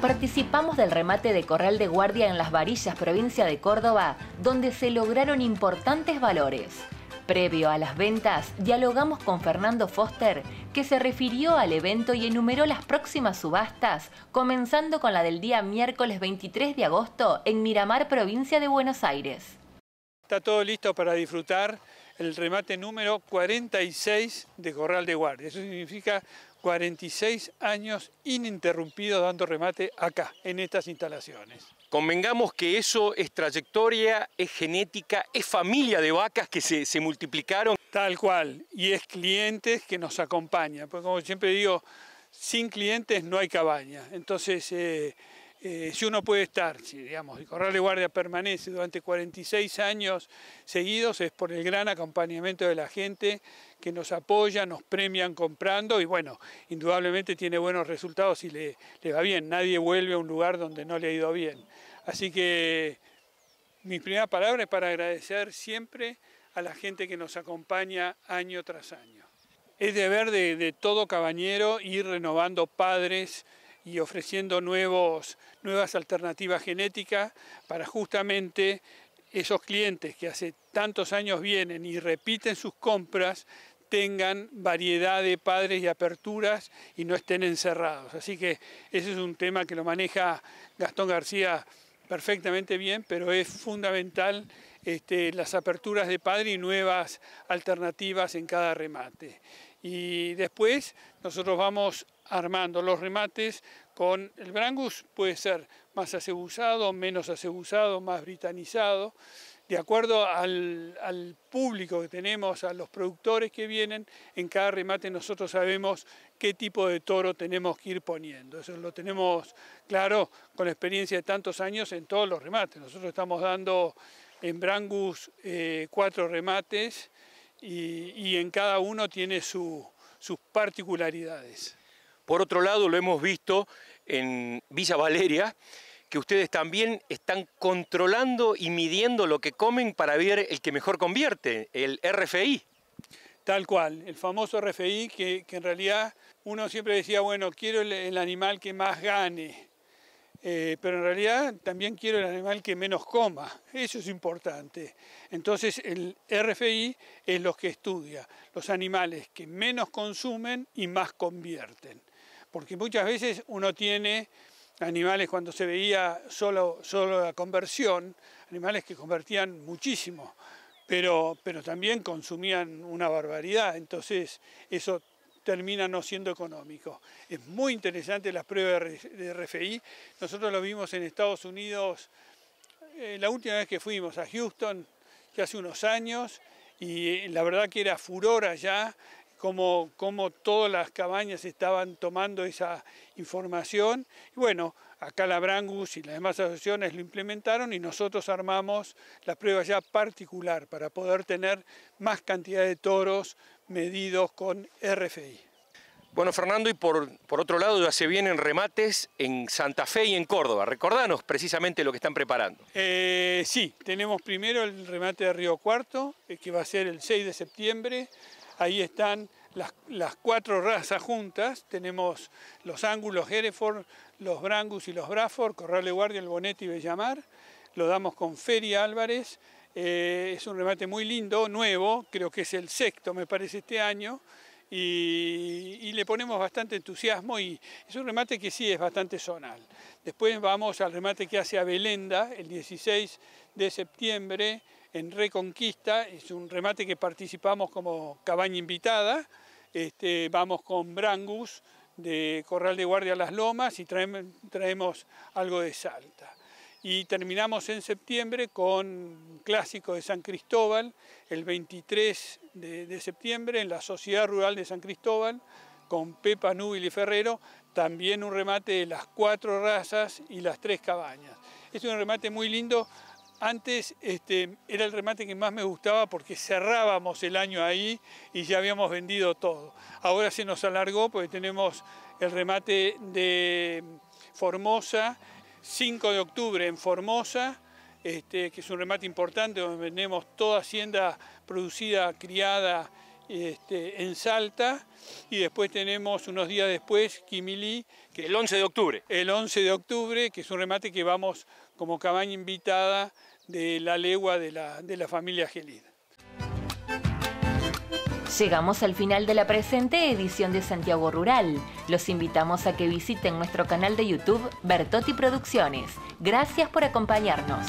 participamos del remate de Corral de Guardia en Las Varillas, provincia de Córdoba, donde se lograron importantes valores. Previo a las ventas, dialogamos con Fernando Foster, que se refirió al evento y enumeró las próximas subastas, comenzando con la del día miércoles 23 de agosto en Miramar, provincia de Buenos Aires. Está todo listo para disfrutar el remate número 46 de Corral de Guardia. Eso significa 46 años ininterrumpidos dando remate acá, en estas instalaciones. Convengamos que eso es trayectoria, es genética, es familia de vacas que se, multiplicaron. Tal cual, y es clientes que nos acompañan. porque como siempre digo, sin clientes no hay cabaña. Entonces... Eh, eh, si uno puede estar, si digamos, el Corral de Guardia permanece durante 46 años seguidos, es por el gran acompañamiento de la gente que nos apoya, nos premian comprando y bueno, indudablemente tiene buenos resultados y le, va bien. Nadie vuelve a un lugar donde no le ha ido bien. Así que mis primeras palabras para agradecer siempre a la gente que nos acompaña año tras año. Es deber de, de todo cabañero ir renovando padres, y ofreciendo nuevos, nuevas alternativas genéticas para justamente esos clientes que hace tantos años vienen y repiten sus compras tengan variedad de padres y aperturas y no estén encerrados. Así que ese es un tema que lo maneja Gastón García perfectamente bien, pero es fundamental este, las aperturas de padre y nuevas alternativas en cada remate y después nosotros vamos armando los remates con el brangus, puede ser más asebusado, menos asebusado, más britanizado, de acuerdo al, público que tenemos, a los productores que vienen, en cada remate nosotros sabemos qué tipo de toro tenemos que ir poniendo. Eso lo tenemos claro con la experiencia de tantos años en todos los remates. Nosotros estamos dando en Brangus eh, cuatro remates, y, en cada uno tiene sus particularidades. Por otro lado, lo hemos visto en Villa Valeria, que ustedes también están controlando y midiendo lo que comen para ver el que mejor convierte, el RFI. Tal cual, el famoso RFI que, en realidad uno siempre decía, bueno, quiero el, el animal que más gane. Eh, pero en realidad también quiero el animal que menos coma, eso es importante. Entonces el RFI es lo que estudia los animales que menos consumen y más convierten, porque muchas veces uno tiene animales cuando se veía solo, solo la conversión, animales que convertían muchísimo, pero, pero también consumían una barbaridad, entonces eso termina no siendo económico. Es muy interesante las pruebas de RFI. Nosotros lo vimos en Estados Unidos eh, la última vez que fuimos a Houston, que hace unos años, y la verdad que era furor allá cómo, todas las cabañas estaban tomando esa información. Y bueno, acá la Brangus y las demás asociaciones lo implementaron y nosotros armamos la prueba ya particular para poder tener más cantidad de toros medidos con RFI. Bueno, Fernando, y por, otro lado ya se vienen remates en Santa Fe y en Córdoba. Recordanos precisamente lo que están preparando. Eh, sí, tenemos primero el remate de Río Cuarto, eh, que va a ser el 6 de septiembre. Ahí están las, cuatro razas juntas. Tenemos los ángulos Hereford, los Brangus y los Braford, Corral de Guardia, el Bonetti y Bellamar. Lo damos con Feria Álvarez. Eh, es un remate muy lindo, nuevo, creo que es el sexto, me parece, este año. Y, le ponemos bastante entusiasmo y es un remate que sí es bastante zonal. Después vamos al remate que hace Belenda el 16 de septiembre en Reconquista, es un remate que participamos como cabaña invitada, este, vamos con Brangus de Corral de Guardia Las Lomas y traemos, algo de Salta. Y terminamos en septiembre con clásico de San Cristóbal, el 23 de, septiembre en la Sociedad Rural de San Cristóbal, con Pepa Núbil y Ferrero, también un remate de las cuatro razas y las tres cabañas. Es un remate muy lindo antes este, era el remate que más me gustaba porque cerrábamos el año ahí y ya habíamos vendido todo. Ahora se nos alargó porque tenemos el remate de Formosa, 5 de octubre en Formosa, este, que es un remate importante donde vendemos toda hacienda producida, criada este, en Salta. Y después tenemos unos días después Kimili, Que el 11 de octubre. El 11 de octubre, que es un remate que vamos como cabaña invitada de la legua de la, familia Gelida. Llegamos al final de la presente edición de Santiago Rural. Los invitamos a que visiten nuestro canal de YouTube Bertotti Producciones. Gracias por acompañarnos.